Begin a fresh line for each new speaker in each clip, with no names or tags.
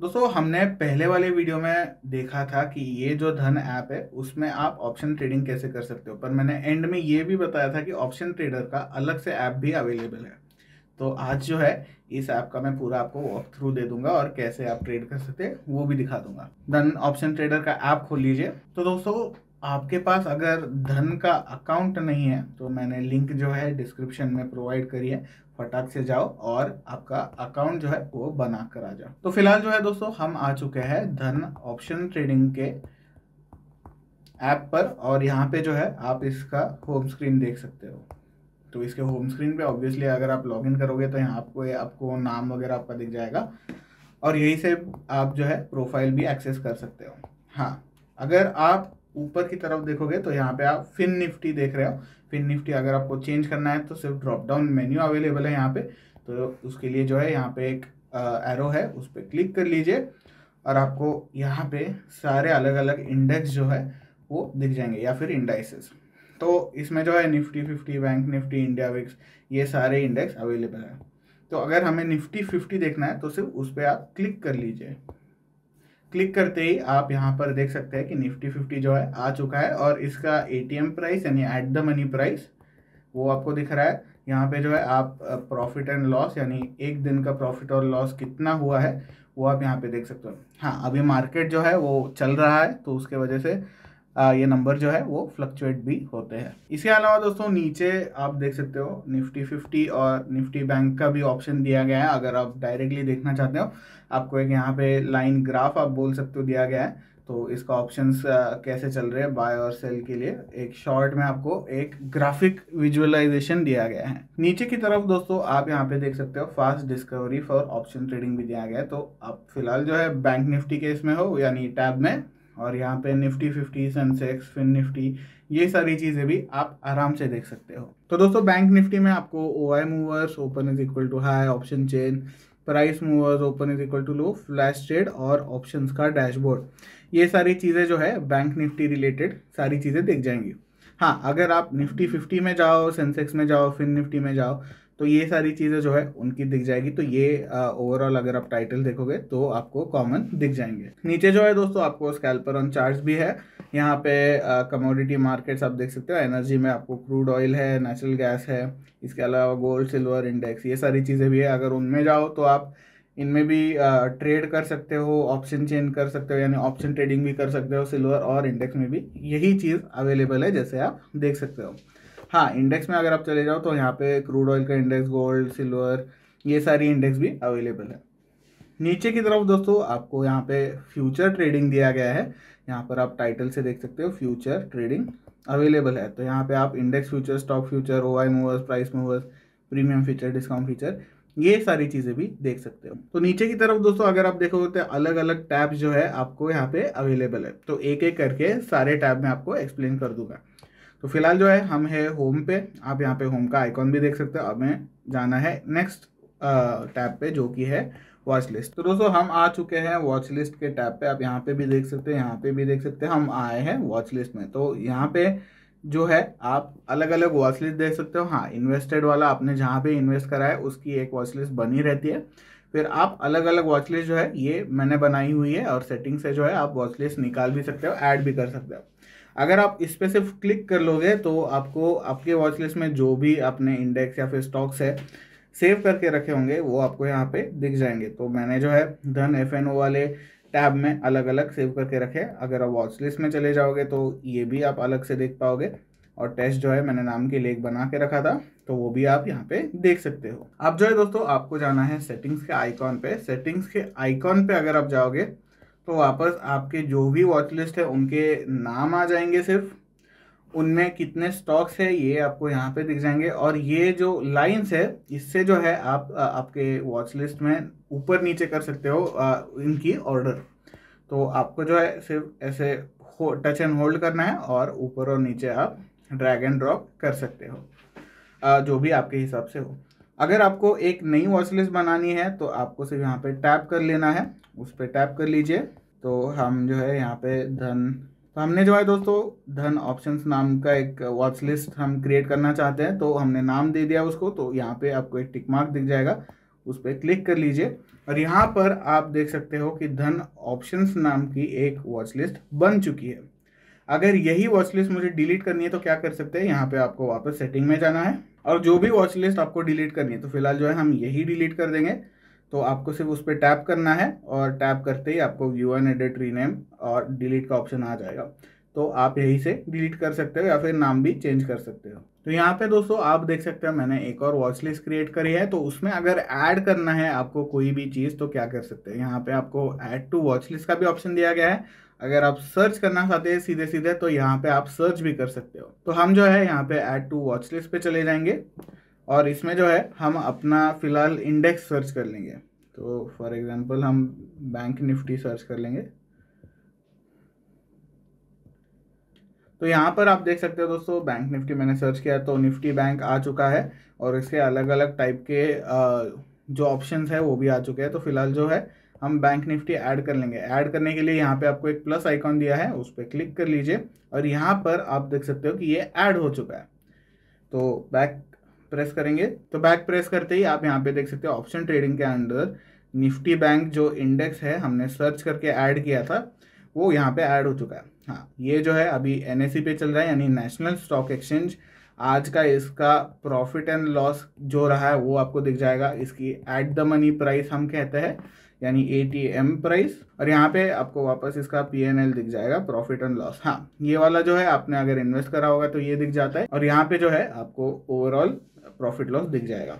दोस्तों हमने पहले वाले वीडियो में देखा था कि ये जो धन ऐप है उसमें आप ऑप्शन ट्रेडिंग कैसे कर सकते हो पर मैंने एंड में ये भी बताया था कि ऑप्शन ट्रेडर का अलग से ऐप भी अवेलेबल है तो आज जो है इस ऐप का मैं पूरा आपको वॉक थ्रू दे दूंगा और कैसे आप ट्रेड कर सकते हैं वो भी दिखा दूंगा धन ऑप्शन ट्रेडर का ऐप खोल लीजिए तो दोस्तों आपके पास अगर धन का अकाउंट नहीं है तो मैंने लिंक जो है डिस्क्रिप्शन में प्रोवाइड करी है फटाक से जाओ और आपका अकाउंट जो है वो बना कर आ जाओ तो फिलहाल जो है दोस्तों हम आ चुके हैं धन ऑप्शन ट्रेडिंग के ऐप पर और यहाँ पे जो है आप इसका होम स्क्रीन देख सकते हो तो इसके होम स्क्रीन पे ऑब्वियसली अगर आप लॉगिन करोगे तो यहाँ आपको आपको नाम वगैरह आपका दिख जाएगा और यहीं से आप जो है प्रोफाइल भी एक्सेस कर सकते हो हाँ अगर आप ऊपर की तरफ देखोगे तो यहाँ पे आप फिन निफ्टी देख रहे हो फिन निफ्टी अगर आपको चेंज करना है तो सिर्फ ड्रॉप डाउन मेन्यू अवेलेबल है यहाँ पे तो उसके लिए जो है यहाँ पे एक एरो है उस पर क्लिक कर लीजिए और आपको यहाँ पे सारे अलग अलग इंडेक्स जो है वो दिख जाएंगे या फिर इंडाइसेस तो इसमें जो है Nifty fifty bank Nifty India VIX ये सारे इंडेक्स अवेलेबल है तो अगर हमें निफ्टी फिफ्टी देखना है तो सिर्फ उस पर आप क्लिक कर लीजिए क्लिक करते ही आप यहाँ पर देख सकते हैं कि निफ्टी फिफ्टी जो है आ चुका है और इसका एटीएम प्राइस यानी एट द मनी प्राइस वो आपको दिख रहा है यहाँ पे जो है आप प्रॉफिट एंड लॉस यानी एक दिन का प्रॉफिट और लॉस कितना हुआ है वो आप यहाँ पे देख सकते हो हाँ अभी मार्केट जो है वो चल रहा है तो उसके वजह से ये नंबर जो है वो फ्लक्चुएट भी होते हैं इसके अलावा दोस्तों नीचे आप देख सकते हो निफ्टी फिफ्टी और निफ्टी बैंक का भी ऑप्शन दिया गया है अगर आप डायरेक्टली देखना चाहते हो आपको एक यहाँ पे लाइन ग्राफ आप बोल सकते हो दिया गया है तो इसका ऑप्शंस कैसे चल रहे हैं बाय और सेल के लिए एक शॉर्ट में आपको एक ग्राफिक विजुअलाइजेशन दिया गया है नीचे की तरफ दोस्तों आप यहाँ पे देख सकते हो fast discovery for option trading भी दिया गया है तो आप फिलहाल जो है बैंक निफ्टी के इसमें हो यानी टैब में और यहाँ पे Nifty fifty Sensex fin Nifty ये सारी चीज़ें भी आप आराम से देख सकते हो तो दोस्तों बैंक निफ्टी में आपको O I movers open is equal to high option chain price movers open is equal to low flash trade और ऑप्शन का डैशबोर्ड ये सारी चीज़ें जो है बैंक निफ्टी रिलेटेड सारी चीज़ें देख जाएंगी हाँ अगर आप निफ्टी फिफ्टी में जाओ सेंसेक्स में जाओ फिन निफ्टी में जाओ तो ये सारी चीज़ें जो है उनकी दिख जाएगी तो ये ओवरऑल अगर आप टाइटल देखोगे तो आपको कॉमन दिख जाएंगे नीचे जो है दोस्तों आपको स्कैल्पर ऑन चार्ट भी है यहाँ पे कमोडिटी मार्केट्स आप देख सकते हो एनर्जी में आपको क्रूड ऑयल है नेचुरल गैस है इसके अलावा गोल्ड सिल्वर इंडेक्स ये सारी चीज़ें भी है अगर उनमें जाओ तो आप इनमें भी ट्रेड कर सकते हो ऑप्शन चेंज कर सकते हो यानी ऑप्शन ट्रेडिंग भी कर सकते हो सिल्वर और इंडेक्स में भी यही चीज़ अवेलेबल है जैसे आप देख सकते हो हाँ इंडेक्स में अगर आप चले जाओ तो यहाँ पे क्रूड ऑयल का इंडेक्स गोल्ड सिल्वर ये सारी इंडेक्स भी अवेलेबल है नीचे की तरफ दोस्तों आपको यहाँ पे फ्यूचर ट्रेडिंग दिया गया है यहाँ पर आप टाइटल से देख सकते हो फ्यूचर ट्रेडिंग अवेलेबल है तो यहाँ पे आप index future stock future O I movers price movers premium feature discount feature ये सारी चीज़ें भी देख सकते हो तो नीचे की तरफ दोस्तों अगर आप देखोगे तो अलग अलग टैब जो है आपको यहाँ पे अवेलेबल है तो एक एक करके सारे टैब में आपको एक्सप्लेन कर दूंगा तो फिलहाल जो है हम है होम पे आप यहाँ पे होम का आइकॉन भी देख सकते हो हमें जाना है नेक्स्ट टैब पे जो कि है वॉच लिस्ट तो दोस्तों हम आ चुके हैं वॉच लिस्ट के टैब पे आप यहाँ पे भी देख सकते हैं यहाँ पे भी देख सकते हैं हम आए हैं वॉच लिस्ट में तो यहाँ पे जो है आप अलग अलग वॉच लिस्ट देख सकते हो हाँ इन्वेस्टेड वाला आपने जहाँ पे इन्वेस्ट करा है उसकी एक वॉच लिस्ट बनी रहती है फिर आप अलग अलग वॉच लिस्ट जो है ये मैंने बनाई हुई है और सेटिंग से जो है आप वॉच लिस्ट निकाल भी सकते हो ऐड भी कर सकते हो अगर आप इस पर सिर्फ क्लिक कर लोगे तो आपको आपके वॉच लिस्ट में जो भी अपने इंडेक्स या फिर स्टॉक्स है सेव करके रखे होंगे वो आपको यहाँ पे दिख जाएंगे तो मैंने जो है धन एफ वाले टैब में अलग अलग सेव करके रखे अगर आप वॉच लिस्ट में चले जाओगे तो ये भी आप अलग से देख पाओगे और टेस्ट जो है मैंने नाम के लेख बना के रखा था तो वो भी आप यहाँ पे देख सकते हो अब जो है दोस्तों आपको जाना है सेटिंग्स के आइकॉन पे सेटिंग्स के आइकॉन पे अगर आप जाओगे तो वापस आपके जो भी वॉच लिस्ट है उनके नाम आ जाएंगे सिर्फ उनमें कितने स्टॉक्स है ये आपको यहाँ पे दिख जाएंगे और ये जो लाइंस है इससे जो है आप आपके वॉच लिस्ट में ऊपर नीचे कर सकते हो इनकी ऑर्डर तो आपको जो है सिर्फ ऐसे हो टच एंड होल्ड करना है और ऊपर और नीचे आप ड्रैग एंड ड्रॉप कर सकते हो जो भी आपके हिसाब से हो अगर आपको एक नई वॉच लिस्ट बनानी है तो आपको सिर्फ यहाँ पर टैप कर लेना है उस पर टैप कर लीजिए तो हम जो है यहाँ पे धन तो हमने जो है दोस्तों धन ऑप्शंस नाम का एक वॉच लिस्ट हम क्रिएट करना चाहते हैं तो हमने नाम दे दिया उसको तो यहाँ पे आपको एक टिक मार्क दिख जाएगा उस पर क्लिक कर लीजिए और यहाँ पर आप देख सकते हो कि धन ऑप्शंस नाम की एक वॉच लिस्ट बन चुकी है अगर यही वॉच लिस्ट मुझे डिलीट करनी है तो क्या कर सकते हैं यहाँ पे आपको वापस सेटिंग में जाना है और जो भी वॉच लिस्ट आपको डिलीट करनी है तो फिलहाल जो है हम यही डिलीट कर देंगे तो आपको सिर्फ उस पर टैप करना है और टैप करते ही आपको व्यू एंड एडिट रीनेम और डिलीट का ऑप्शन आ जाएगा तो आप यही से डिलीट कर सकते हो या फिर नाम भी चेंज कर सकते हो तो यहाँ पे दोस्तों आप देख सकते हो मैंने एक और वॉच लिस्ट क्रिएट करी है तो उसमें अगर ऐड करना है आपको कोई भी चीज़ तो क्या कर सकते हैं यहाँ पे आपको ऐड टू वॉच लिस्ट का भी ऑप्शन दिया गया है अगर आप सर्च करना चाहते हैं सीधे सीधे तो यहाँ पे आप सर्च भी कर सकते हो तो हम जो है यहाँ पे ऐड टू वॉच लिस्ट पे चले जाएंगे और इसमें जो है हम अपना फ़िलहाल इंडेक्स सर्च कर लेंगे तो फॉर एग्जांपल हम बैंक निफ्टी सर्च कर लेंगे तो यहाँ पर आप देख सकते हो दोस्तों बैंक निफ्टी मैंने सर्च किया तो निफ्टी बैंक आ चुका है और इसके अलग अलग टाइप के जो ऑप्शन है वो भी आ चुके हैं तो फिलहाल जो है हम बैंक निफ्टी ऐड कर लेंगे ऐड करने के लिए यहाँ पे आपको एक प्लस आइकॉन दिया है उस पर क्लिक कर लीजिए और यहाँ पर आप देख सकते हो कि ये ऐड हो चुका है तो बैक प्रेस करेंगे तो बैक प्रेस करते ही आप यहाँ पे देख सकते हो ऑप्शन ट्रेडिंग के अंदर निफ्टी बैंक जो इंडेक्स है हमने सर्च करके ऐड किया था वो यहाँ पे ऐड हो चुका है हाँ ये जो है अभी एन पे चल रहा है यानी नेशनल स्टॉक एक्सचेंज आज का इसका प्रॉफिट एंड लॉस जो रहा है वो आपको दिख जाएगा इसकी एट द मनी प्राइस हम कहते हैं यानी ए टी एम प्राइस और यहाँ पे आपको वापस इसका पी एन एल दिख जाएगा प्रॉफिट एंड लॉस हाँ ये वाला जो है आपने अगर इन्वेस्ट करा होगा तो ये दिख जाता है और यहाँ पे जो है आपको ओवरऑल प्रॉफिट लॉस दिख जाएगा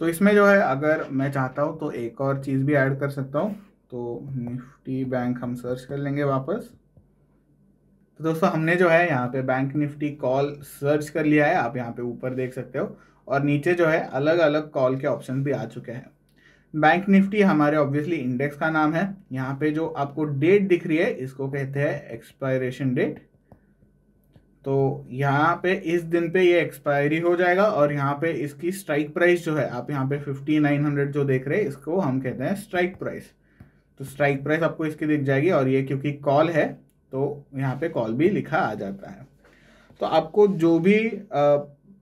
तो इसमें जो है अगर मैं चाहता हूँ तो एक और चीज़ भी ऐड कर सकता हूँ तो निफ्टी बैंक हम सर्च कर लेंगे वापस तो दोस्तों हमने जो है यहाँ पे बैंक निफ्टी कॉल सर्च कर लिया है आप यहाँ पे ऊपर देख सकते हो और नीचे जो है अलग अलग कॉल के ऑप्शन भी आ चुके हैं बैंक निफ्टी हमारे ऑब्वियसली इंडेक्स का नाम है यहाँ पे जो आपको डेट दिख रही है इसको कहते हैं एक्सपायरेशन डेट तो यहाँ पे इस दिन पे ये एक्सपायरी हो जाएगा और यहाँ पे इसकी स्ट्राइक प्राइस जो है आप यहाँ पे फिफ्टी नाइन हंड्रेड जो देख रहे हैं इसको हम कहते हैं स्ट्राइक प्राइस तो स्ट्राइक प्राइस आपको इसकी दिख जाएगी और ये क्योंकि कॉल है तो यहाँ पे कॉल भी लिखा आ जाता है तो आपको जो भी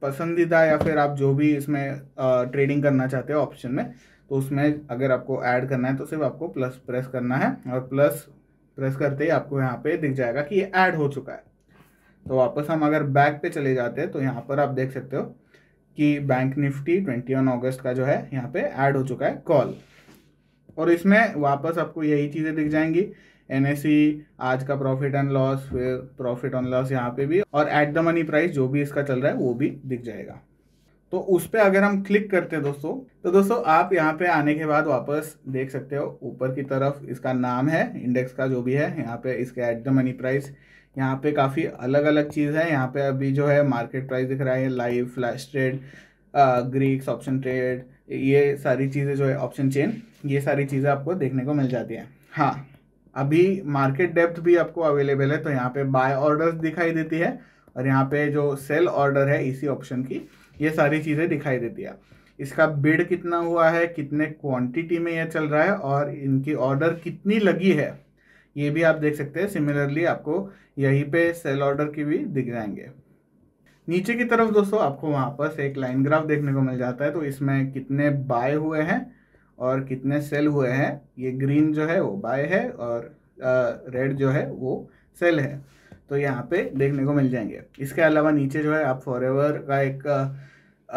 पसंदीदा या फिर आप जो भी इसमें ट्रेडिंग करना चाहते हो ऑप्शन में तो उसमें अगर आपको ऐड करना है तो सिर्फ आपको प्लस प्रेस करना है और प्लस प्रेस करते ही आपको यहाँ पे दिख जाएगा कि ये ऐड हो चुका है तो वापस हम अगर बैक पे चले जाते हैं तो यहाँ पर आप देख सकते हो कि बैंक निफ्टी ट्वेंटी वन अगस्त का जो है यहाँ पे ऐड हो चुका है कॉल और इसमें वापस आपको यही चीज़ें दिख जाएंगी एन आज का प्रॉफिट एंड लॉस फिर प्रॉफिट ऑन लॉस यहाँ पे भी और एट द मनी प्राइस जो भी इसका चल रहा है वो भी दिख जाएगा तो उस पर अगर हम क्लिक करते हैं दोस्तों तो दोस्तों आप यहाँ पे आने के बाद वापस देख सकते हो ऊपर की तरफ इसका नाम है इंडेक्स का जो भी है यहाँ पे इसके एट द मनी प्राइस यहाँ पे काफ़ी अलग अलग चीज़ है यहाँ पे अभी जो है मार्केट प्राइस दिख रहा है live flash trade Greeks option trade ये सारी चीज़ें जो है ऑप्शन चेन ये सारी चीज़ें आपको देखने को मिल जाती हैं हाँ अभी मार्केट डेप्थ भी आपको अवेलेबल है तो यहाँ पे बाय ऑर्डर्स दिखाई देती है और यहाँ पे जो सेल ऑर्डर है इसी ऑप्शन की ये सारी चीज़ें दिखाई देती है इसका बिड कितना हुआ है कितने क्वांटिटी में यह चल रहा है और इनकी ऑर्डर कितनी लगी है ये भी आप देख सकते हैं सिमिलरली आपको यहीं पे सेल ऑर्डर की भी दिख जाएंगे नीचे की तरफ दोस्तों आपको वहाँ पर एक लाइन ग्राफ देखने को मिल जाता है तो इसमें कितने बाय हुए हैं और कितने सेल हुए हैं ये ग्रीन जो है वो बाय है और रेड जो है वो सेल है तो यहाँ पे देखने को मिल जाएंगे इसके अलावा नीचे जो है आप फॉर का एक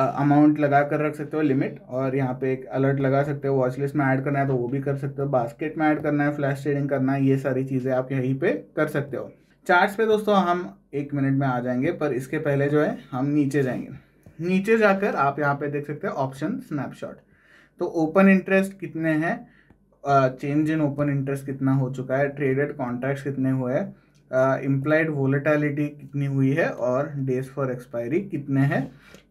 अमाउंट लगा कर रख सकते हो लिमिट और यहाँ पे एक अलर्ट लगा सकते हो वॉच लिस्ट में ऐड करना है तो वो भी कर सकते हो बास्केट में ऐड करना है फ्लैश ट्रेडिंग करना है ये सारी चीज़ें आप यहीं पे कर सकते हो चार्ट्स पे दोस्तों हम एक मिनट में आ जाएंगे पर इसके पहले जो है हम नीचे जाएंगे नीचे जाकर आप यहाँ पे देख सकते हो ऑप्शन स्नैपशॉट तो ओपन इंटरेस्ट कितने हैं चेंज इन ओपन इंटरेस्ट कितना हो चुका है ट्रेडेड कॉन्ट्रैक्ट कितने हुए हैं इम्प्लाइड वोलेटालिटी कितनी हुई है और डेज फॉर एक्सपायरी कितने हैं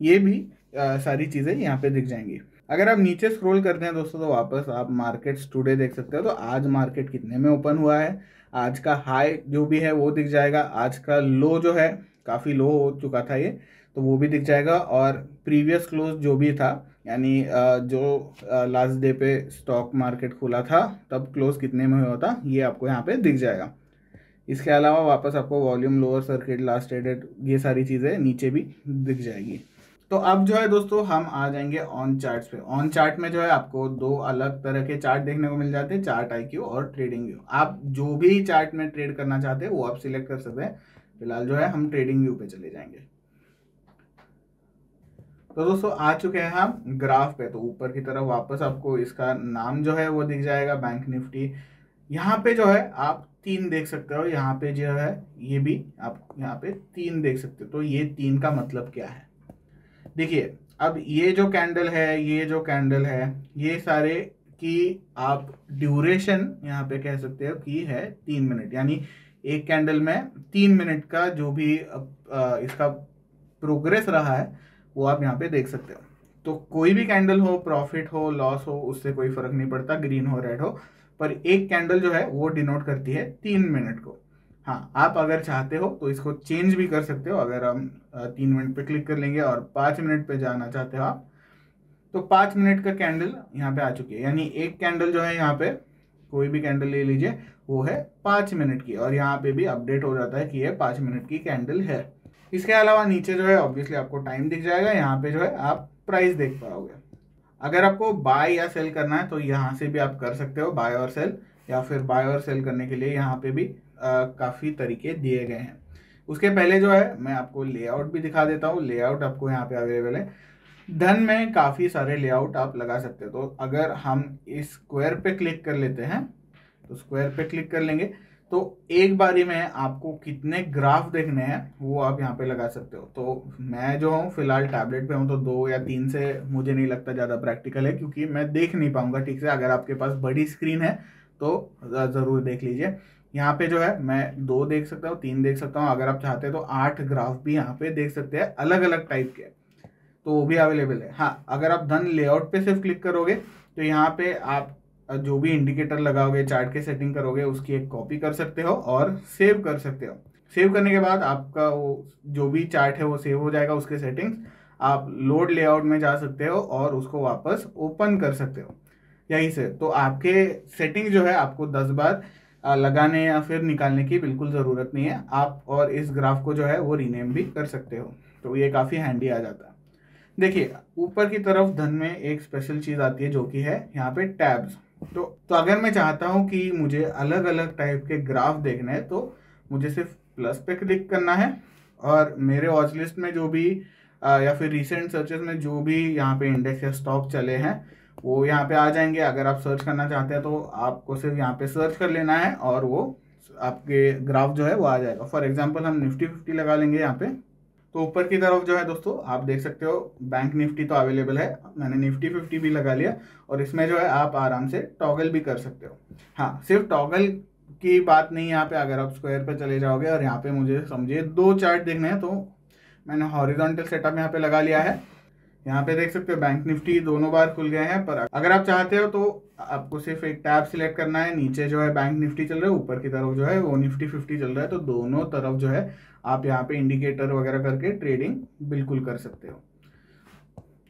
ये भी आ, सारी चीज़ें यहाँ पे दिख जाएंगी अगर आप नीचे स्क्रॉल करते हैं दोस्तों तो वापस आप मार्केट्स टुडे देख सकते हो तो आज मार्केट कितने में ओपन हुआ है आज का हाई जो भी है वो दिख जाएगा आज का लो जो है काफ़ी लो हो चुका था ये तो वो भी दिख जाएगा और प्रीवियस क्लोज जो भी था यानी जो लास्ट डे पे स्टॉक मार्केट खुला था तब क्लोज कितने में हुआ था ये आपको यहाँ पे दिख जाएगा इसके अलावा वापस आपको volume lower circuit last added ये सारी चीज़ें नीचे भी दिख जाएगी तो अब जो है दोस्तों हम आ जाएंगे ऑन चार्ट पे ऑन चार्ट में जो है आपको दो अलग तरह के चार्ट देखने को मिल जाते हैं चार्ट आईक्यू और ट्रेडिंग व्यू आप जो भी चार्ट में ट्रेड करना चाहते हैं वो आप सिलेक्ट कर सकते हैं फिलहाल जो है हम ट्रेडिंग व्यू पे चले जाएंगे तो दोस्तों आ चुके हैं हम ग्राफ पे तो ऊपर की तरफ वापस आपको इसका नाम जो है वो दिख जाएगा बैंक निफ्टी यहाँ पे जो है आप तीन देख सकते हो यहाँ पे जो है ये भी आप यहाँ पे तीन देख सकते हो तो ये तीन का मतलब क्या है देखिए अब ये जो कैंडल है ये जो कैंडल है ये सारे की आप ड्यूरेशन यहाँ पे कह सकते हो कि है तीन मिनट यानी एक कैंडल में तीन मिनट का जो भी इसका प्रोग्रेस रहा है वो आप यहाँ पे देख सकते हो तो कोई भी कैंडल हो प्रॉफिट हो लॉस हो उससे कोई फर्क नहीं पड़ता ग्रीन हो रेड हो पर एक कैंडल जो है वो डिनोट करती है तीन मिनट को हाँ आप अगर चाहते हो तो इसको चेंज भी कर सकते हो अगर हम तीन मिनट पे क्लिक कर लेंगे और पाँच मिनट पे जाना चाहते हो आप तो पाँच मिनट का कैंडल यहाँ पे आ चुकी है यानी एक कैंडल जो है यहाँ पे कोई भी कैंडल ले लीजिए वो है पाँच मिनट की और यहाँ पे भी अपडेट हो जाता है कि यह पाँच मिनट की कैंडल है इसके अलावा नीचे जो है ऑब्वियसली आपको टाइम दिख जाएगा यहाँ पे जो है आप प्राइस देख पाओगे अगर आपको बाय या सेल करना है तो यहाँ से भी आप कर सकते हो बाय और सेल या फिर बाय और सेल करने के लिए यहाँ पे भी काफ़ी तरीके दिए गए हैं उसके पहले जो है मैं आपको लेआउट भी दिखा देता हूँ लेआउट आपको यहाँ पे अवेलेबल है धन में काफ़ी सारे लेआउट आप लगा सकते हो तो अगर हम इस स्क्वायर पे क्लिक कर लेते हैं तो स्क्वायर पे क्लिक कर लेंगे तो एक बारी में आपको कितने ग्राफ देखने हैं वो आप यहाँ पे लगा सकते हो तो मैं जो हूँ फिलहाल टैबलेट पे हूँ तो दो या तीन से मुझे नहीं लगता ज़्यादा प्रैक्टिकल है क्योंकि मैं देख नहीं पाऊँगा ठीक से अगर आपके पास बड़ी स्क्रीन है तो ज़रूर देख लीजिए यहाँ पे जो है मैं दो देख सकता हूँ तीन देख सकता हूँ अगर आप चाहते हैं तो आठ ग्राफ भी यहाँ पे देख सकते हैं अलग अलग टाइप के तो वो भी अवेलेबल है हाँ अगर आप धन लेआउट पे सिर्फ क्लिक करोगे तो यहाँ पे आप जो भी इंडिकेटर लगाओगे चार्ट के सेटिंग करोगे उसकी एक कॉपी कर सकते हो और सेव कर सकते हो सेव करने के बाद आपका वो जो भी चार्ट है वो सेव हो जाएगा उसके सेटिंग्स आप लोड लेआउट में जा सकते हो और उसको वापस ओपन कर सकते हो यहीं से तो आपके सेटिंग जो है आपको दस बार लगाने या फिर निकालने की बिल्कुल ज़रूरत नहीं है आप और इस ग्राफ को जो है वो रीनेम भी कर सकते हो तो ये काफ़ी हैंडी आ जाता है देखिए ऊपर की तरफ धन में एक स्पेशल चीज़ आती है जो कि है यहाँ पे टैब्स तो तो अगर मैं चाहता हूँ कि मुझे अलग अलग टाइप के ग्राफ देखने हैं तो मुझे सिर्फ प्लस पे क्लिक करना है और मेरे वॉच लिस्ट में जो भी आ, या फिर रिसेंट सर्चेस में जो भी यहाँ पे इंडेक्स या स्टॉक चले हैं वो यहाँ पे आ जाएंगे अगर आप सर्च करना चाहते हैं तो आपको सिर्फ यहाँ पे सर्च कर लेना है और वो आपके ग्राफ जो है वो आ जाएगा फॉर एग्जाम्पल हम निफ्टी फिफ्टी लगा लेंगे यहाँ पे तो ऊपर की तरफ जो है दोस्तों आप देख सकते हो बैंक निफ्टी तो अवेलेबल है मैंने निफ्टी फिफ्टी भी लगा लिया और इसमें जो है आप आराम से टॉगल भी कर सकते हो हाँ सिर्फ टॉगल की बात नहीं यहाँ पे अगर आप स्क्वायर पे चले जाओगे और यहाँ पे मुझे समझिए दो चार्ट देखने हैं तो मैंने हॉरिजॉन्टल सेटअप यहाँ पे लगा लिया है यहाँ पे देख सकते हो बैंक निफ्टी दोनों बार खुल गए हैं पर अगर आप चाहते हो तो आपको सिर्फ एक टैब सिलेक्ट करना है नीचे जो है बैंक निफ्टी चल रहा है ऊपर की तरफ जो है वो निफ्टी फिफ्टी चल रहा है तो दोनों तरफ जो है आप यहाँ पे इंडिकेटर वगैरह करके ट्रेडिंग बिल्कुल कर सकते हो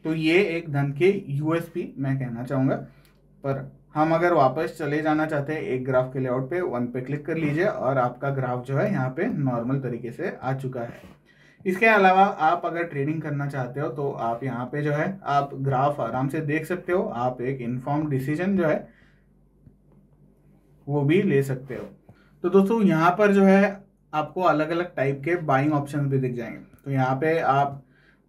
तो ये एक धन के यूएसपी मैं कहना चाहूँगा पर हम अगर वापस चले जाना चाहते हैं एक ग्राफ के लेआउट पे वन पे क्लिक कर लीजिए और आपका ग्राफ जो है यहाँ पे नॉर्मल तरीके से आ चुका है इसके अलावा आप अगर ट्रेडिंग करना चाहते हो तो आप यहाँ पे जो है आप ग्राफ आराम से देख सकते हो आप एक इन्फॉर्म डिसीजन जो है वो भी ले सकते हो तो दोस्तों यहाँ पर जो है आपको अलग अलग टाइप के बाइंग ऑप्शन भी दिख जाएंगे तो यहाँ पे आप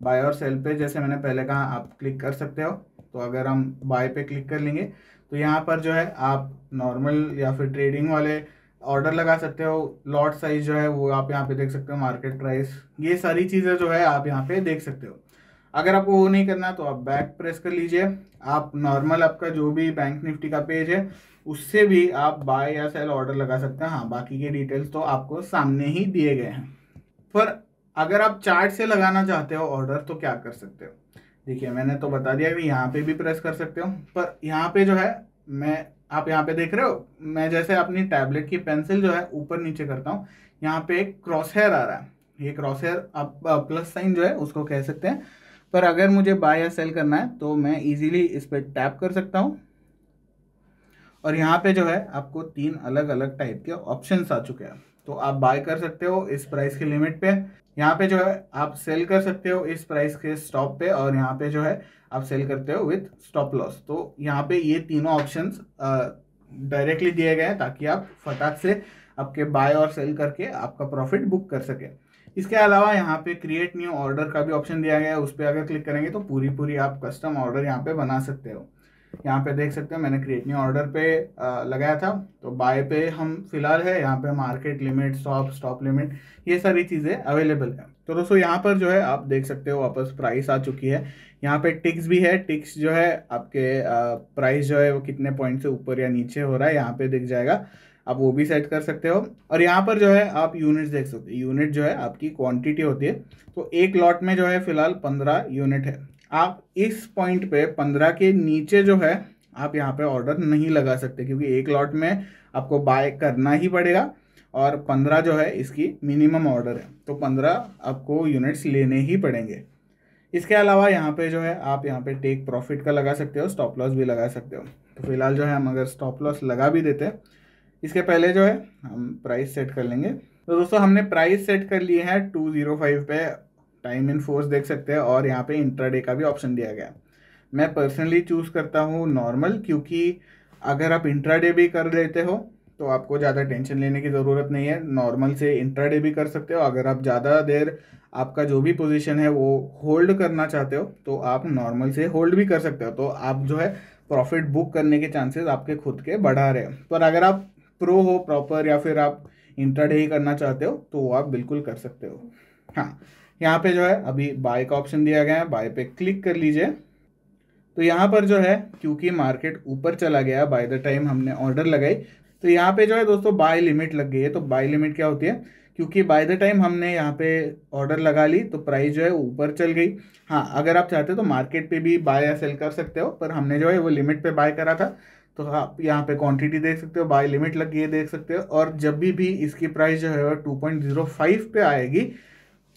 बाय और सेल पे जैसे मैंने पहले कहा आप क्लिक कर सकते हो तो अगर हम बाय पे क्लिक कर लेंगे तो यहाँ पर जो है आप नॉर्मल या फिर ट्रेडिंग वाले ऑर्डर लगा सकते हो लॉट साइज जो है वो आप यहाँ पे देख सकते हो मार्केट प्राइस ये सारी चीज़ें जो है आप यहाँ पे देख सकते हो अगर आपको वो नहीं करना तो आप बैक प्रेस कर लीजिए आप नॉर्मल आपका जो भी बैंक निफ्टी का पेज है उससे भी आप बाय या सेल ऑर्डर लगा सकते हैं हाँ बाकी के डिटेल्स तो आपको सामने ही दिए गए हैं पर अगर आप चार्ट से लगाना चाहते हो ऑर्डर तो क्या कर सकते हो देखिए मैंने तो बता दिया कि यहाँ पे भी प्रेस कर सकते हो पर यहाँ पे जो है मैं आप यहाँ पे देख रहे हो मैं जैसे अपनी टैबलेट की पेंसिल जो है ऊपर नीचे करता हूँ यहाँ पे एक क्रॉस हेयर आ रहा है ये क्रॉस हेयर आप प्लस साइन जो है उसको कह सकते हैं पर अगर मुझे बाय या सेल करना है तो मैं इजीली इस पर टैप कर सकता हूँ और यहाँ पे जो है आपको तीन अलग अलग टाइप के ऑप्शंस आ चुके हैं तो आप बाय कर सकते हो इस प्राइस की लिमिट पे यहाँ पे जो है आप सेल कर सकते हो इस प्राइस के स्टॉप पे और यहाँ पे जो है आप सेल करते हो विथ स्टॉप लॉस तो यहाँ पे ये तीनों ऑप्शन डायरेक्टली दिए गए हैं ताकि आप फटाक से आपके बाय और सेल करके आपका प्रॉफिट बुक कर सके इसके अलावा यहाँ पे क्रिएट न्यू ऑर्डर का भी ऑप्शन दिया गया है उस पर अगर क्लिक करेंगे तो पूरी पूरी आप कस्टम ऑर्डर यहाँ पे बना सकते हो यहाँ पे देख सकते हैं मैंने क्रिएट न्यू ऑर्डर पे आ, लगाया था तो बाय पे हम फिलहाल है यहाँ पे market limit stop stop limit ये सारी चीज़ें अवेलेबल है तो दोस्तों यहाँ पर जो है आप देख सकते हो वापस प्राइस आ चुकी है यहाँ पे टिक्स भी है टिक्स जो है आपके प्राइस जो है वो कितने पॉइंट से ऊपर या नीचे हो रहा है यहाँ पे दिख जाएगा आप वो भी सेट कर सकते हो और यहाँ पर जो है आप यूनिट देख सकते हो यूनिट जो है आपकी क्वांटिटी होती है तो एक लॉट में जो है फिलहाल पंद्रह यूनिट है आप इस पॉइंट पे पंद्रह के नीचे जो है आप यहाँ पे ऑर्डर नहीं लगा सकते क्योंकि एक लॉट में आपको बाय करना ही पड़ेगा और पंद्रह जो है इसकी मिनिमम ऑर्डर है तो पंद्रह आपको यूनिट्स लेने ही पड़ेंगे इसके अलावा यहाँ पे जो है आप यहाँ पे टेक प्रॉफिट का लगा सकते हो स्टॉप लॉस भी लगा सकते हो तो फिलहाल जो है हम अगर स्टॉप लॉस लगा भी देते इसके पहले जो है हम प्राइस सेट कर लेंगे तो दोस्तों हमने प्राइस सेट कर लिए हैं टू ज़ीरो फाइव पे टाइम इन फोर्स देख सकते हैं और यहाँ पे इंट्राडे का भी ऑप्शन दिया गया है मैं पर्सनली चूज़ करता हूँ नॉर्मल क्योंकि अगर आप इंट्राडे भी कर लेते हो तो आपको ज़्यादा टेंशन लेने की ज़रूरत नहीं है नॉर्मल से इंट्राडे भी कर सकते हो अगर आप ज़्यादा देर आपका जो भी पोजीशन है वो होल्ड करना चाहते हो तो आप नॉर्मल से होल्ड भी कर सकते हो तो आप जो है प्रॉफिट बुक करने के चांसेस आपके खुद के बढ़ा रहे हैं पर अगर आप प्रो हो प्रॉपर या फिर आप इंट्राडे ही करना चाहते हो तो वो आप बिल्कुल कर सकते हो हाँ यहाँ पे जो है अभी बाय का ऑप्शन दिया गया है बाय पे क्लिक कर लीजिए तो यहाँ पर जो है क्योंकि मार्केट ऊपर चला गया बाय द टाइम हमने ऑर्डर लगाई तो यहाँ पे जो है दोस्तों बाय लिमिट लग गई है तो बाय लिमिट क्या होती है क्योंकि बाय द टाइम हमने यहाँ पे ऑर्डर लगा ली तो प्राइस जो है ऊपर चल गई हाँ अगर आप चाहते हो तो मार्केट पे भी बाय या सेल कर सकते हो पर हमने जो है वो लिमिट पे बाय करा था तो आप यहाँ पे क्वांटिटी देख सकते हो बाय लिमिट लग गई है देख सकते हो और जब भी भी इसकी प्राइस जो है वो टू पॉइंट जीरो फाइव पे आएगी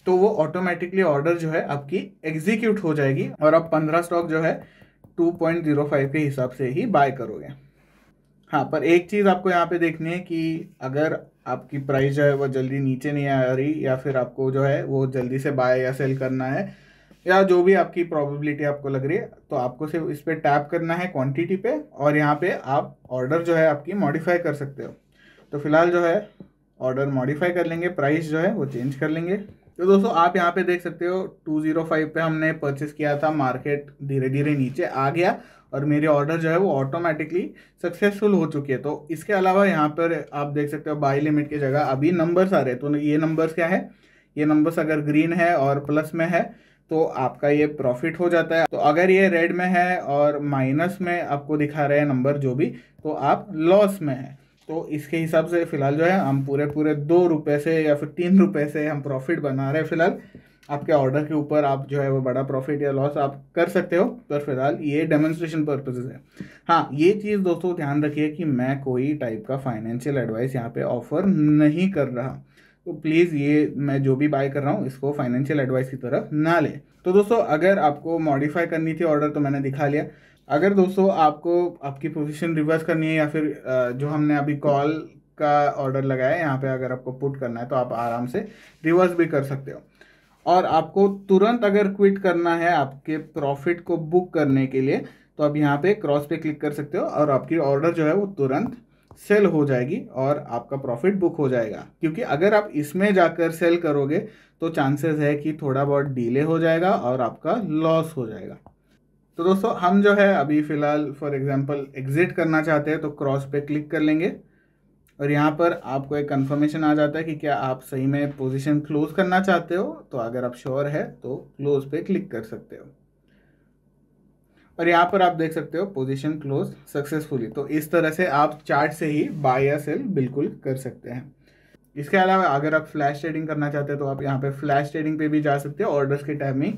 तो वो ऑटोमेटिकली ऑर्डर जो है आपकी एग्जीक्यूट हो जाएगी और आप पंद्रह स्टॉक जो है टू पॉइंट ज़ीरो फाइव के हिसाब से ही बाय करोगे हाँ पर एक चीज़ आपको यहाँ पे देखनी है कि अगर आपकी प्राइस जो है वो जल्दी नीचे नहीं आ रही या फिर आपको जो है वो जल्दी से बाय या सेल करना है या जो भी आपकी प्रोबेबिलिटी आपको लग रही है तो आपको सिर्फ इस पर टैप करना है क्वांटिटी पे और यहाँ पे आप ऑर्डर जो है आपकी मॉडिफाई कर सकते हो तो फिलहाल जो है ऑर्डर मॉडिफाई कर लेंगे प्राइस जो है वो चेंज कर लेंगे तो दोस्तों आप यहाँ पे देख सकते हो 205 पे हमने परचेस किया था मार्केट धीरे धीरे नीचे आ गया और मेरे ऑर्डर जो है वो ऑटोमेटिकली सक्सेसफुल हो चुकी है तो इसके अलावा यहाँ पर आप देख सकते हो बाई लिमिट की जगह अभी नंबर्स आ रहे हैं तो ये नंबर्स क्या है ये नंबर्स अगर ग्रीन है और प्लस में है तो आपका ये प्रॉफिट हो जाता है तो अगर ये रेड में है और माइनस में आपको दिखा रहे हैं नंबर जो भी तो आप लॉस में हैं तो इसके हिसाब से फ़िलहाल जो है हम पूरे पूरे दो रुपये से या फिर तीन रुपये से हम प्रॉफिट बना रहे हैं फ़िलहाल आपके ऑर्डर के ऊपर आप जो है वो बड़ा प्रॉफिट या लॉस आप कर सकते हो पर फिलहाल ये डेमोन्स्ट्रेशन पर्पजेज है हाँ ये चीज़ दोस्तों ध्यान रखिए कि मैं कोई टाइप का फाइनेंशियल एडवाइस यहाँ पे ऑफर नहीं कर रहा तो प्लीज़ ये मैं जो भी बाय कर रहा हूँ इसको फाइनेंशियल एडवाइस की तरफ ना ले तो दोस्तों अगर आपको मॉडिफाई करनी थी ऑर्डर तो मैंने दिखा लिया अगर दोस्तों आपको आपकी पोजीशन रिवर्स करनी है या फिर जो हमने अभी कॉल का ऑर्डर लगाया है यहाँ पे अगर आपको पुट करना है तो आप आराम से रिवर्स भी कर सकते हो और आपको तुरंत अगर क्विट करना है आपके प्रॉफिट को बुक करने के लिए तो आप यहाँ पे क्रॉस पे क्लिक कर सकते हो और आपकी ऑर्डर जो है वो तुरंत सेल हो जाएगी और आपका प्रॉफिट बुक हो जाएगा क्योंकि अगर आप इसमें जाकर सेल करोगे तो चांसेस है कि थोड़ा बहुत डिले हो जाएगा और आपका लॉस हो जाएगा तो दोस्तों हम जो है अभी फ़िलहाल फॉर एग्जांपल एग्ज़िट करना चाहते हैं तो क्रॉस पे क्लिक कर लेंगे और यहाँ पर आपको एक कंफर्मेशन आ जाता है कि क्या आप सही में पोजीशन क्लोज़ करना चाहते हो तो अगर आप श्योर है तो क्लोज़ पे क्लिक कर सकते हो और यहाँ पर आप देख सकते हो पोजीशन क्लोज सक्सेसफुली तो इस तरह से आप चार्ट से ही बाय या सेल बिल्कुल कर सकते हैं इसके अलावा अगर आप फ्लैश ट्रेडिंग करना चाहते हो तो आप यहाँ पे फ्लैश ट्रेडिंग पे भी जा सकते हो ऑर्डर्स के टाइमिंग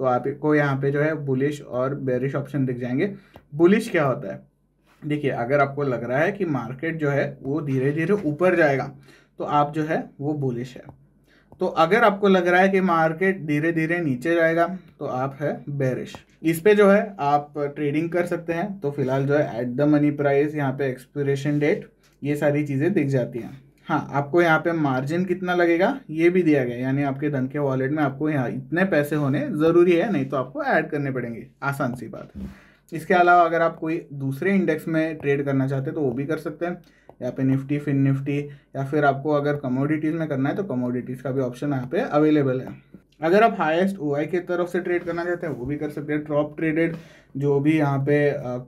तो आपको यहाँ पे जो है बुलिश और बेरिश ऑप्शन दिख जाएंगे बुलिश क्या होता है देखिए अगर आपको लग रहा है कि मार्केट जो है वो धीरे धीरे ऊपर जाएगा तो आप जो है वो बुलिश है तो अगर आपको लग रहा है कि मार्केट धीरे धीरे नीचे जाएगा तो आप है बेरिश इस पे जो है आप ट्रेडिंग कर सकते हैं तो फिलहाल जो है एट द मनी प्राइस यहाँ पे एक्सपिरेशन डेट ये सारी चीज़ें दिख जाती हैं हाँ आपको यहाँ पे मार्जिन कितना लगेगा ये भी दिया गया यानी आपके धन के वॉलेट में आपको यहाँ इतने पैसे होने ज़रूरी है नहीं तो आपको ऐड करने पड़ेंगे आसान सी बात इसके अलावा अगर आप कोई दूसरे इंडेक्स में ट्रेड करना चाहते हैं तो वो भी कर सकते हैं या पे निफ्टी फिन निफ्टी या फिर आपको अगर कमोडिटीज़ में करना है तो कमोडिटीज़ का भी ऑप्शन यहाँ पे अवेलेबल है अगर आप हाईएस्ट ओ के तरफ से ट्रेड करना चाहते हैं वो भी कर सकते हैं ट्रॉप ट्रेडेड जो भी यहाँ पे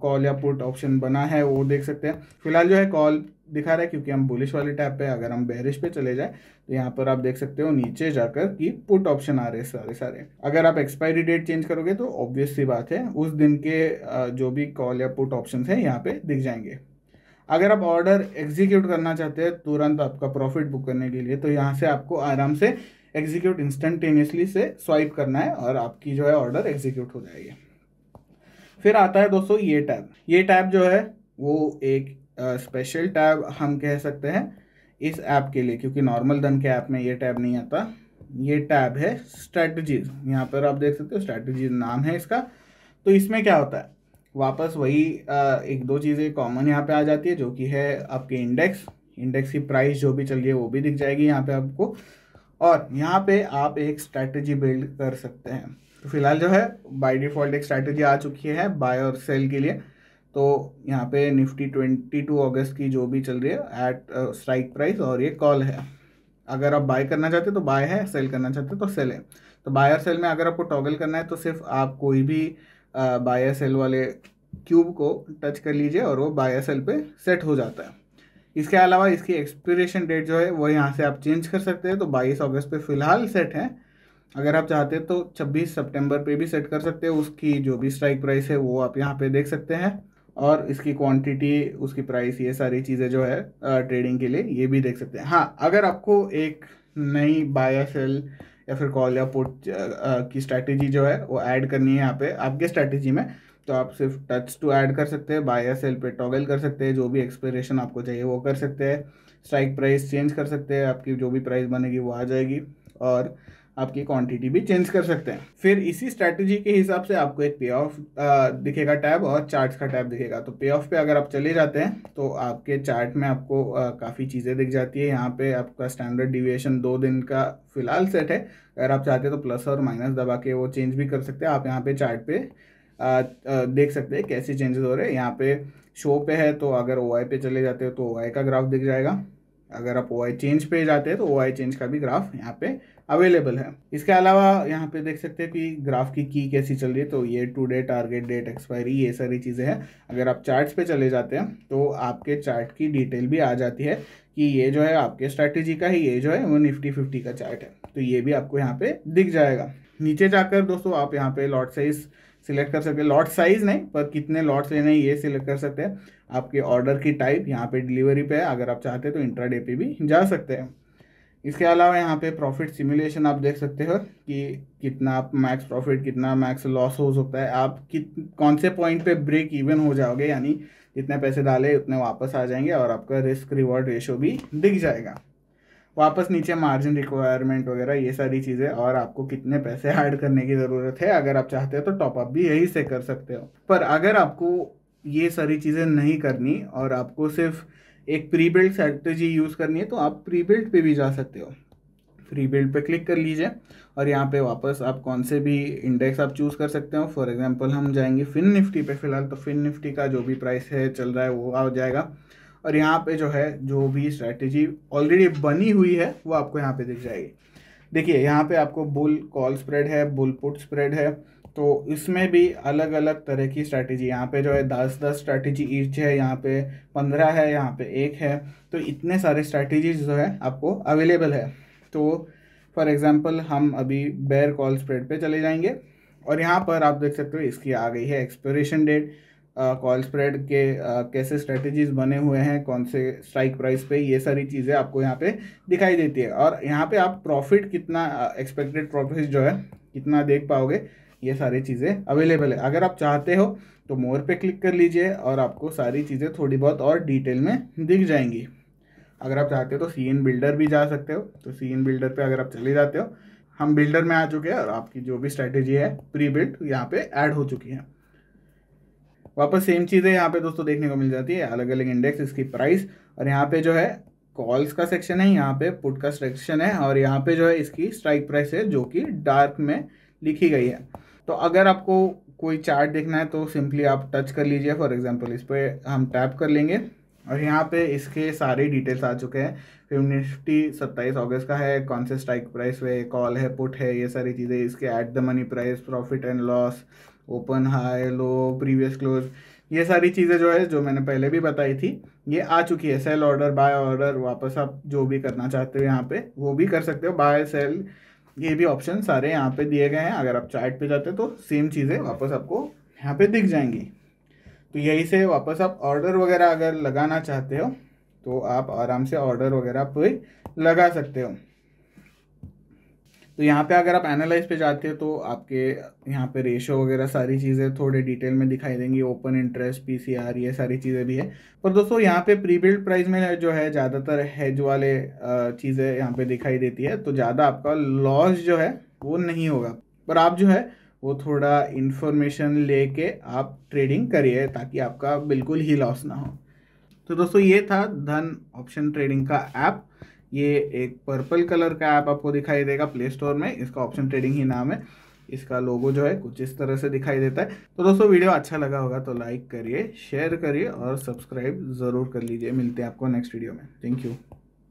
कॉल या पुट ऑप्शन बना है वो देख सकते हैं फिलहाल जो है कॉल दिखा रहा है क्योंकि हम बुलिश वाले टैप पे अगर हम बहरिश पे चले जाए तो यहाँ पर आप देख सकते हो नीचे जाकर कि पुट ऑप्शन आ रहे हैं सारे सारे अगर आप एक्सपायरी डेट चेंज करोगे तो ऑब्वियस सी बात है उस दिन के जो भी कॉल या पुट ऑप्शन है यहाँ पे दिख जाएंगे अगर आप ऑर्डर एग्जीक्यूट करना चाहते हैं तुरंत आपका प्रॉफिट बुक करने के लिए तो यहाँ से आपको आराम से एग्जीक्यूट इंस्टेंटेनियसली से स्वाइप करना है और आपकी जो है ऑर्डर एग्जीक्यूट हो जाएगी फिर आता है दोस्तों ये टैब ये टैब जो है वो एक स्पेशल टैब हम कह सकते हैं इस ऐप के लिए क्योंकि नॉर्मल धन के ऐप में ये टैब नहीं आता ये टैब है स्ट्रेटजीज यहाँ पर आप देख सकते हो स्ट्रैटेजीज नाम है इसका तो इसमें क्या होता है वापस वही एक दो चीज़ें कॉमन यहाँ पे आ जाती है जो कि है आपके इंडेक्स इंडेक्स की प्राइस जो भी चल रही है वो भी दिख जाएगी यहाँ पे आपको और यहाँ पे आप एक स्ट्रैटेजी बिल्ड कर सकते हैं तो फिलहाल जो है बाय डिफ़ॉल्ट एक स्ट्रैटेजी आ चुकी है बाय और सेल के लिए तो यहाँ पे निफ्टी ट्वेंटी टू अगस्त की जो भी चल रही है एट स्ट्राइक प्राइस और ये कॉल है अगर आप बाय करना चाहते तो बाय है सेल करना चाहते तो सेल है तो बायर सेल में अगर आपको टॉगल करना है तो सिर्फ आप कोई भी बाय uh, सेल वाले क्यूब को टच कर लीजिए और वो बाय सेल पे सेट हो जाता है इसके अलावा इसकी एक्सपिरेशन डेट जो है वो यहाँ से आप चेंज कर सकते हैं तो 22 अगस्त पे फ़िलहाल सेट है अगर आप चाहते हैं तो 26 सितंबर पे भी सेट कर सकते हैं उसकी जो भी स्ट्राइक प्राइस है वो आप यहाँ पे देख सकते हैं और इसकी क्वांटिटी उसकी प्राइस ये सारी चीज़ें जो है ट्रेडिंग के लिए ये भी देख सकते हैं हाँ अगर आपको एक नई बाया सेल या फिर कॉल या पुट की स्ट्रैटेजी जो है वो ऐड करनी है यहाँ पे आपके स्ट्रैटेजी में तो आप सिर्फ टच टू ऐड कर सकते हैं बाय सेल पे टॉगल कर सकते हैं जो भी एक्सपेरेशन आपको चाहिए वो कर सकते हैं स्ट्राइक प्राइस चेंज कर सकते हैं आपकी जो भी प्राइस बनेगी वो आ जाएगी और आपकी क्वांटिटी भी चेंज कर सकते हैं फिर इसी स्ट्रैटेजी के हिसाब से आपको एक पे ऑफ दिखेगा टैब और चार्ट्स का टैब दिखेगा तो पे ऑफ पे अगर आप चले जाते हैं तो आपके चार्ट में आपको काफ़ी चीज़ें दिख जाती है यहाँ पे आपका स्टैंडर्ड डिविएशन दो दिन का फिलहाल सेट है अगर आप चाहते हैं तो प्लस और माइनस दबा के वो चेंज भी कर सकते हैं आप यहाँ पे चार्ट पे आ, देख सकते हैं कैसे चेंजेस हो रहे हैं यहाँ पे शो पे है तो अगर ओ पे चले जाते हो तो ओ का ग्राफ दिख जाएगा अगर आप ओ आई चेंज पे जाते हैं तो ओ आई चेंज का भी ग्राफ यहाँ पे अवेलेबल है इसके अलावा यहाँ पे देख सकते हैं कि ग्राफ की की कैसी चल रही है तो ये today target date expiry ये सारी चीज़ें हैं अगर आप चार्ट्स पे चले जाते हैं तो आपके चार्ट की डिटेल भी आ जाती है कि ये जो है आपके स्ट्रैटेजी का ही ये जो है वो निफ्टी फिफ्टी का चार्ट है तो ये भी आपको यहाँ पे दिख जाएगा नीचे जाकर दोस्तों आप यहाँ पे लॉट साइज़ सिलेक्ट कर सकते हैं लॉट साइज़ नहीं पर कितने लॉट्स लेने हैं ये सिलेक्ट कर सकते हैं आपके ऑर्डर की टाइप यहाँ पे डिलीवरी पे है अगर आप चाहते हैं तो इंट्रा डे पे भी जा सकते हैं इसके अलावा यहाँ पे प्रॉफिट सिमुलेशन आप देख सकते हो कि कितना आप मैक्स प्रॉफिट कितना मैक्स लॉस हो सकता है आप कित कौन से पॉइंट पे ब्रेक इवन हो जाओगे यानी जितने पैसे डाले उतने वापस आ जाएंगे और आपका रिस्क रिवॉर्ड रेशो भी दिख जाएगा वापस नीचे मार्जिन रिक्वायरमेंट वगैरह ये सारी चीज़ें और आपको कितने पैसे ऐड करने की ज़रूरत है अगर आप चाहते हो तो टॉपअप भी यही से कर सकते हो पर अगर आपको ये सारी चीज़ें नहीं करनी और आपको सिर्फ एक प्री बिल्ड स्ट्रेटजी यूज़ करनी है तो आप प्री बिल्ड पे भी जा सकते हो प्री बिल्ड पे क्लिक कर लीजिए और यहाँ पे वापस आप कौन से भी इंडेक्स आप चूज़ कर सकते हो फॉर एग्जांपल हम जाएंगे फिन निफ्टी पे फिलहाल तो फिन निफ्टी का जो भी प्राइस है चल रहा है वो आ जाएगा और यहाँ पे जो है जो भी स्ट्रैटेजी ऑलरेडी बनी हुई है वो आपको यहाँ पे दिख जाएगी देखिए यहाँ पे आपको बुल कॉल स्प्रेड है बुल पुट स्प्रेड है तो इसमें भी अलग अलग तरह की स्ट्रैटेजी यहाँ पे जो है दस दस स्ट्रैटेजी ईच है यहाँ पे पंद्रह है यहाँ पे एक है तो इतने सारे स्ट्रैटेजीज जो है आपको अवेलेबल है तो फॉर एग्ज़ाम्पल हम अभी बेयर कॉल स्प्रेड पे चले जाएंगे और यहाँ पर आप देख सकते हो इसकी आ गई है एक्सपिरेशन डेट कॉल स्प्रेड के आ, कैसे स्ट्रेटजीज बने हुए हैं कौन से स्ट्राइक प्राइस पे ये सारी चीज़ें आपको यहाँ पे दिखाई देती है और यहाँ पे आप प्रॉफिट कितना एक्सपेक्टेड प्रॉफिट जो है कितना देख पाओगे ये सारी चीज़ें अवेलेबल है अगर आप चाहते हो तो मोर पे क्लिक कर लीजिए और आपको सारी चीज़ें थोड़ी बहुत और डिटेल में दिख जाएंगी अगर आप चाहते हो तो सी बिल्डर भी जा सकते हो तो सी बिल्डर पर अगर आप चले जाते हो हम बिल्डर में आ चुके हैं और आपकी जो भी स्ट्रैटेजी है प्री बिल्ड यहाँ पे ऐड हो चुकी है वापस सेम चीज़ें यहाँ पे दोस्तों देखने को मिल जाती है अलग अलग इंडेक्स इसकी प्राइस और यहाँ पे जो है कॉल्स का सेक्शन है यहाँ पे पुट का सेक्शन है और यहाँ पे जो है इसकी स्ट्राइक प्राइस है जो कि डार्क में लिखी गई है तो अगर आपको कोई चार्ट देखना है तो सिंपली आप टच कर लीजिए फॉर एग्जाम्पल इस पर हम टैप कर लेंगे और यहाँ पे इसके सारे डिटेल्स आ चुके हैं फिर निफ्टी सत्ताईस अगस्त का है कौन से स्ट्राइक प्राइस है कॉल है पुट है ये सारी चीज़ें इसके at the money price profit and loss open high low previous close ये सारी चीज़ें जो है जो मैंने पहले भी बताई थी ये आ चुकी है सेल ऑर्डर बाय ऑर्डर वापस आप जो भी करना चाहते हो यहाँ पे वो भी कर सकते हो बाय सेल ये भी ऑप्शन सारे यहाँ पे दिए गए हैं अगर आप चार्ट पे जाते तो सेम चीज़ें वापस आपको यहाँ पे दिख जाएंगी तो यही से वापस आप ऑर्डर वगैरह अगर लगाना चाहते हो तो आप आराम से ऑर्डर वगैरह पे लगा सकते हो तो यहाँ पे अगर आप एनालाइज पे जाते हो तो आपके यहाँ पे रेशो वगैरह सारी चीज़ें थोड़े डिटेल में दिखाई देंगी ओपन इंटरेस्ट पीसीआर ये सारी चीज़ें भी है पर दोस्तों यहाँ पे प्री बिल्ड प्राइस में जो है ज़्यादातर हैज वाले चीज़ें यहाँ पे दिखाई देती है तो ज़्यादा आपका लॉस जो है वो नहीं होगा पर आप जो है वो थोड़ा इन्फॉर्मेशन लेके आप ट्रेडिंग करिए ताकि आपका बिल्कुल ही लॉस ना हो तो दोस्तों ये था धन ऑप्शन ट्रेडिंग का ऐप ये एक पर्पल कलर का ऐप आपको दिखाई देगा प्ले स्टोर में इसका ऑप्शन ट्रेडिंग ही नाम है इसका लोगो जो है कुछ इस तरह से दिखाई देता है तो दोस्तों वीडियो अच्छा लगा होगा तो लाइक करिए शेयर करिए और सब्सक्राइब ज़रूर कर लीजिए मिलते हैं आपको नेक्स्ट वीडियो में थैंक यू